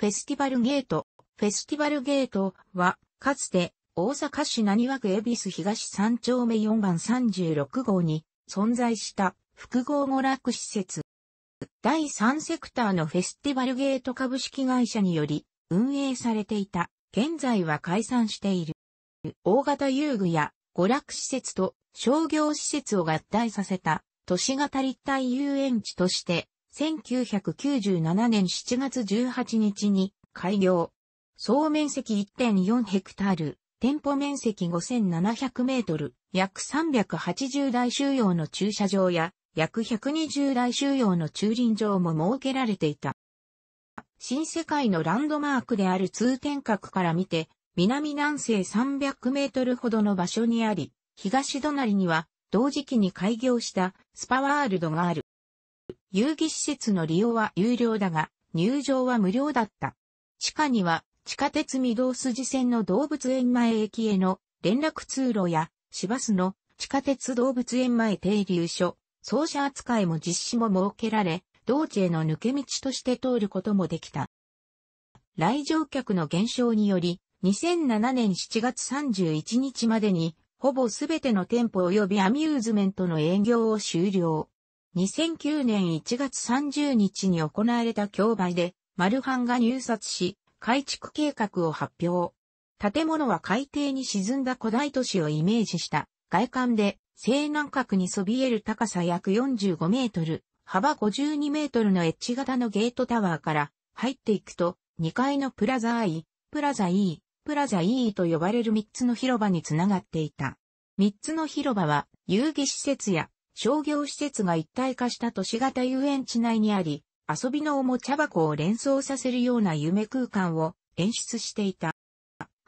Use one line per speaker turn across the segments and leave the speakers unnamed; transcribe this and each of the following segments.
フェスティバルゲート。フェスティバルゲートは、かつて、大阪市何枠区恵比寿東3丁目4番36号に存在した複合娯楽施設。第3セクターのフェスティバルゲート株式会社により運営されていた。現在は解散している。大型遊具や娯楽施設と商業施設を合体させた都市型立体遊園地として1997年7月18日に開業。総面積1.4ヘクタール、店舗面積5700メートル、約380台収容の駐車場や、約120台収容の駐輪場も設けられていた。新世界のランドマークである通天閣から見て、南南西300メートルほどの場所にあり、東隣には同時期に開業したスパワールドがある。遊戯施設の利用は有料だが、入場は無料だった。地下には、地下鉄御堂筋線の動物園前駅への連絡通路や、市バスの地下鉄動物園前停留所、走者扱いも実施も設けられ、道地への抜け道として通ることもできた。来場客の減少により、2007年7月31日までに、ほぼすべての店舗及びアミューズメントの営業を終了。2009年1月30日に行われた競売で、マルハンが入札し、改築計画を発表。建物は海底に沈んだ古代都市をイメージした、外観で西南角にそびえる高さ約45メートル、幅52メートルのエッジ型のゲートタワーから入っていくと、2階のプラザ I、プラザ E、プラザ E と呼ばれる3つの広場につながっていた。3つの広場は遊戯施設や商業施設が一体化した都市型遊園地内にあり、遊びのおもちゃ箱を連想させるような夢空間を演出していた。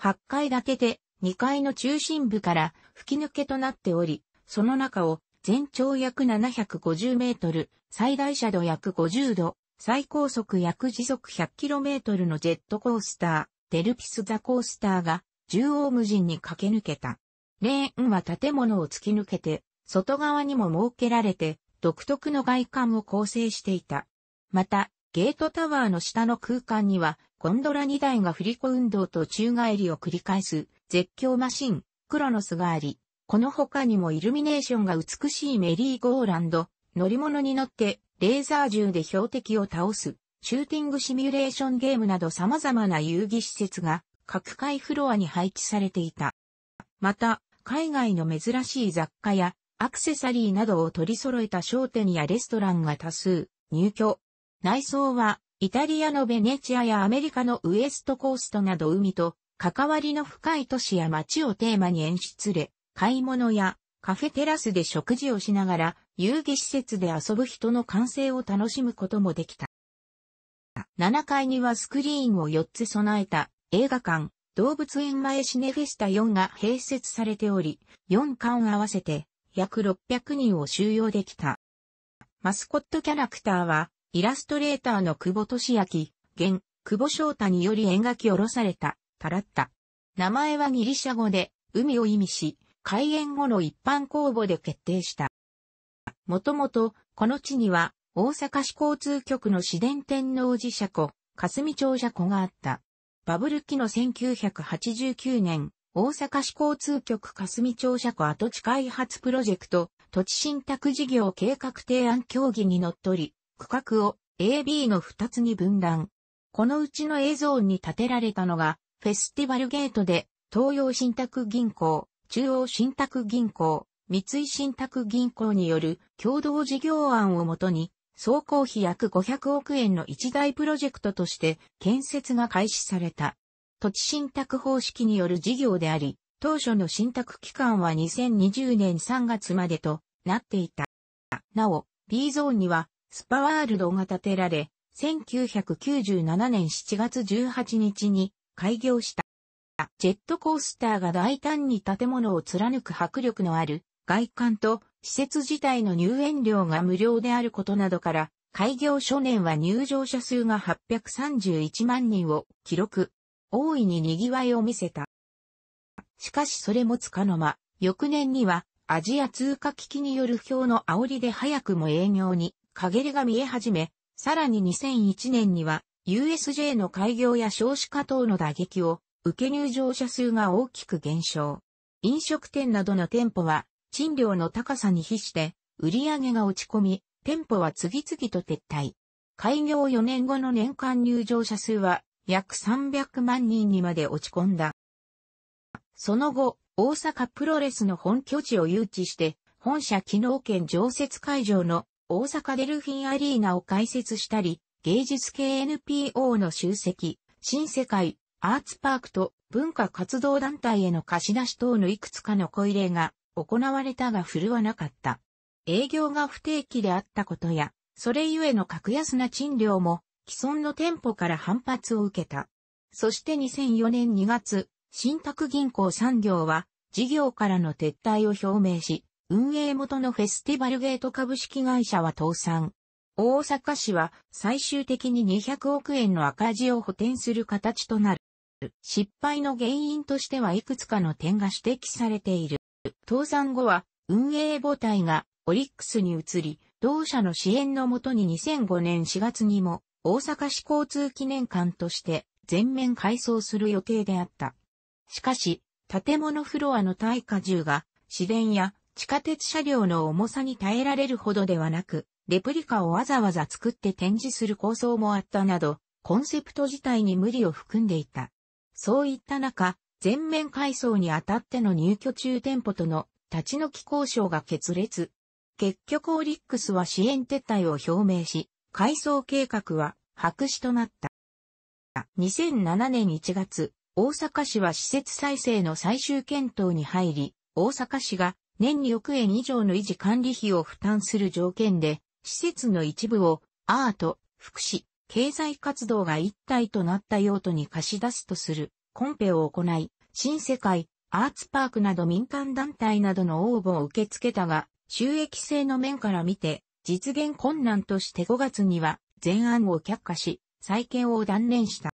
8階建てで2階の中心部から吹き抜けとなっており、その中を全長約750メートル、最大斜度約50度、最高速約時速 100km のジェットコースター、デルピス・ザ・コースターが縦横無尽に駆け抜けた。レーンは建物を突き抜けて外側にも設けられて、独特の外観を構成していた。また、ゲートタワーの下の空間には、ゴンドラ2台が振り子運動と宙返りを繰り返す、絶叫マシン、クロノスがあり、この他にもイルミネーションが美しいメリーゴーランド、乗り物に乗って、レーザー銃で標的を倒す、シューティングシミュレーションゲームなど様々な遊戯施設が、各階フロアに配置されていた。また、海外の珍しい雑貨やアクセサリーなどを取り揃えた商店やレストランが多数、入居。内装は、イタリアのベネチアやアメリカのウエストコーストなど海と、関わりの深い都市や街をテーマに演出で、買い物やカフェテラスで食事をしながら、遊戯施設で遊ぶ人の歓声を楽しむこともできた。7階にはスクリーンを4つ備えた映画館、動物園前シネフェスタ4が併設されており、4館合わせて約600人を収容できた。マスコットキャラクターは、イラストレーターの久保利明、現、久保翔太により絵書き下ろされた、タラッタ。名前はギリシャ語で、海を意味し、開園後の一般公募で決定した。もともと、この地には、大阪市交通局の市電天王寺車庫、霞町車庫があった。バブル期の1989年、大阪市交通局霞庁舎庫跡地開発プロジェクト、土地信託事業計画提案協議にのっとり、区画を AB の2つに分断。このうちの A ゾーンに建てられたのが、フェスティバルゲートで、東洋信託銀行、中央信託銀行、三井信託銀行による共同事業案をもとに、総工費約500億円の一大プロジェクトとして建設が開始された。土地信託方式による事業であり、当初の信託期間は2020年3月までとなっていた。なお、B ゾーンにはスパワールドが建てられ、1997年7月18日に開業した。ジェットコースターが大胆に建物を貫く迫力のある外観と施設自体の入園料が無料であることなどから、開業初年は入場者数が831万人を記録。大いに賑わいを見せた。しかしそれもつかの間、翌年にはアジア通貨危機による不況の煽りで早くも営業に陰りが見え始め、さらに2001年には USJ の開業や少子化等の打撃を受け入場者数が大きく減少。飲食店などの店舗は賃料の高さに比して売り上げが落ち込み、店舗は次々と撤退。開業4年後の年間入場者数は約300万人にまで落ち込んだ。その後、大阪プロレスの本拠地を誘致して、本社機能圏常設会場の大阪デルフィンアリーナを開設したり、芸術系 NPO の集積、新世界、アーツパークと文化活動団体への貸し出し等のいくつかの小入れが行われたが振るわなかった。営業が不定期であったことや、それゆえの格安な賃料も既存の店舗から反発を受けた。そして2004年2月、新宅銀行産業は事業からの撤退を表明し、運営元のフェスティバルゲート株式会社は倒産。大阪市は最終的に200億円の赤字を補填する形となる。失敗の原因としてはいくつかの点が指摘されている。倒産後は運営母体がオリックスに移り、同社の支援のもとに2005年4月にも大阪市交通記念館として全面改装する予定であった。しかし、建物フロアの耐荷重が、市電や地下鉄車両の重さに耐えられるほどではなく、レプリカをわざわざ作って展示する構想もあったなど、コンセプト自体に無理を含んでいた。そういった中、全面改装にあたっての入居中店舗との立ち退き交渉が決裂。結局オリックスは支援撤退を表明し、改装計画は白紙となった。2007年1月、大阪市は施設再生の最終検討に入り、大阪市が年2億円以上の維持管理費を負担する条件で、施設の一部をアート、福祉、経済活動が一体となった用途に貸し出すとするコンペを行い、新世界、アーツパークなど民間団体などの応募を受け付けたが、収益性の面から見て、実現困難として5月には全案を却下し、再建を断念した。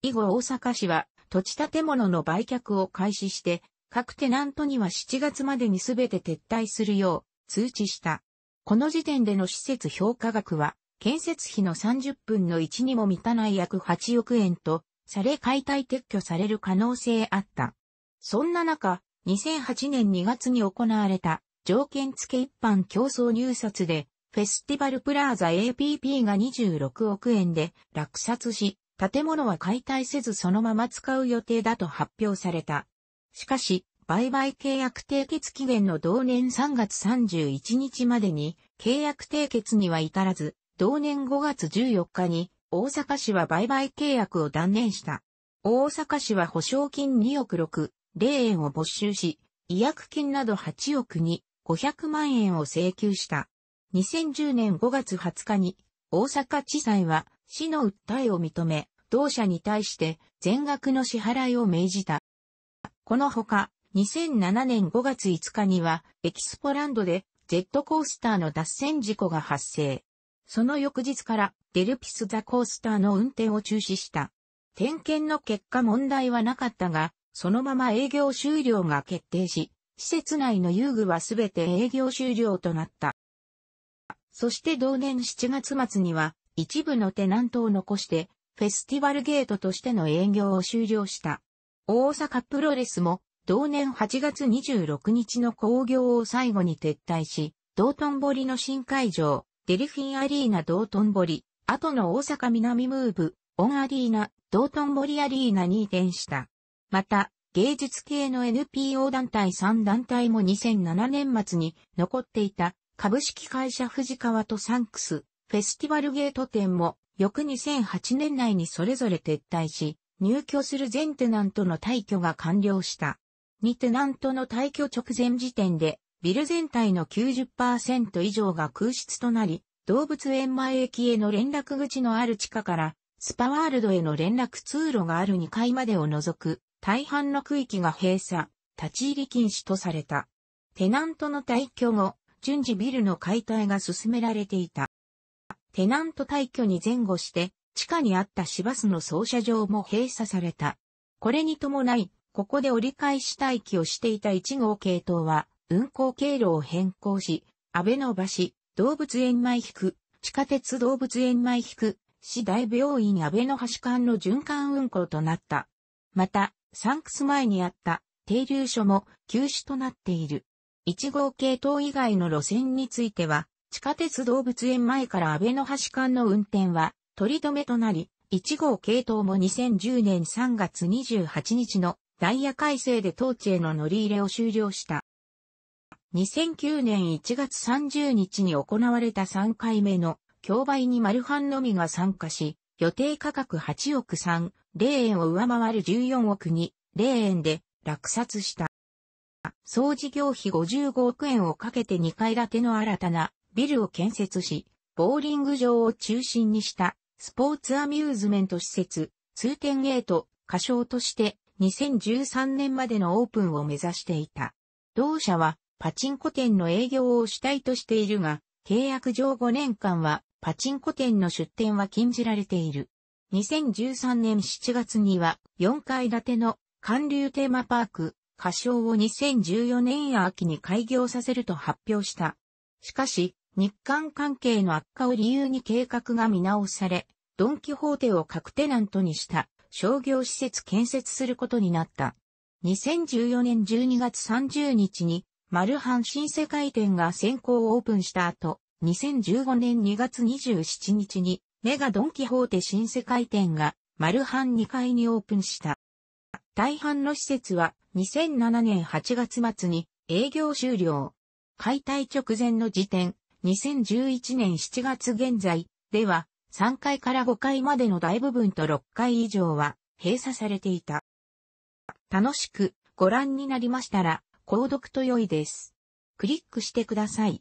以後大阪市は土地建物の売却を開始して、各テナントには7月までにすべて撤退するよう通知した。この時点での施設評価額は、建設費の30分の1にも満たない約8億円と、され解体撤去される可能性あった。そんな中、2008年2月に行われた条件付き一般競争入札で、フェスティバルプラーザ APP が26億円で落札し、建物は解体せずそのまま使う予定だと発表された。しかし、売買契約締結期限の同年3月31日までに契約締結には至らず、同年5月14日に大阪市は売買契約を断念した。大阪市は保証金2億6、0円を没収し、違約金など8億2、500万円を請求した。2010年5月20日に大阪地裁は市の訴えを認め、同社に対して全額の支払いを命じた。このほか、2007年5月5日にはエキスポランドでジェットコースターの脱線事故が発生。その翌日からデルピスザコースターの運転を中止した。点検の結果問題はなかったが、そのまま営業終了が決定し、施設内の遊具はすべて営業終了となった。そして同年7月末には、一部のテナントを残して、フェスティバルゲートとしての営業を終了した。大阪プロレスも、同年8月26日の興行を最後に撤退し、道頓堀の新会場、デルフィンアリーナ道頓堀、後の大阪南ムーブ、オンアリーナ、道頓堀アリーナに移転した。また、芸術系の NPO 団体3団体も2007年末に残っていた株式会社藤川とサンクス、フェスティバルゲート店も翌2008年内にそれぞれ撤退し、入居する全テナントの退去が完了した。2テナントの退去直前時点で、ビル全体の90%以上が空室となり、動物園前駅への連絡口のある地下から、スパワールドへの連絡通路がある2階までを除く大半の区域が閉鎖、立ち入り禁止とされた。テナントの退去後、順次ビルの解体が進められていた。テナント退去に前後して、地下にあった市バスの操車場も閉鎖された。これに伴い、ここで折り返し待機をしていた1号系統は、運行経路を変更し、安倍の橋、動物園前引く、地下鉄動物園前引く、市大病院安倍の橋間の循環運行となった。また、サンクス前にあった停留所も休止となっている。1号系統以外の路線については、地下鉄動物園前から安倍の橋間の運転は取り止めとなり、1号系統も2010年3月28日のダイヤ改正で当地への乗り入れを終了した。2009年1月30日に行われた3回目の競売にマルハンのみが参加し、予定価格8億3霊園を上回る14億に霊園で落札した。総事業費55億円をかけて2階建ての新たなビルを建設し、ボーリング場を中心にしたスポーツアミューズメント施設、通天ゲート、仮称として2013年までのオープンを目指していた。同社はパチンコ店の営業を主体としているが、契約上5年間はパチンコ店の出店は禁じられている。2013年7月には4階建ての韓流テーマパーク、歌唱を2014年秋に開業させると発表した。しかし、日韓関係の悪化を理由に計画が見直され、ドンキホーテを各テナントにした商業施設建設することになった。2014年12月30日に、マルハン新世界店が先行オープンした後、2015年2月27日に、メガドンキホーテ新世界店が、丸半2階にオープンした。大半の施設は、2007年8月末に営業終了。解体直前の時点、2011年7月現在では、3階から5階までの大部分と6階以上は閉鎖されていた。楽しくご覧になりましたら、購読と良いです。クリックしてください。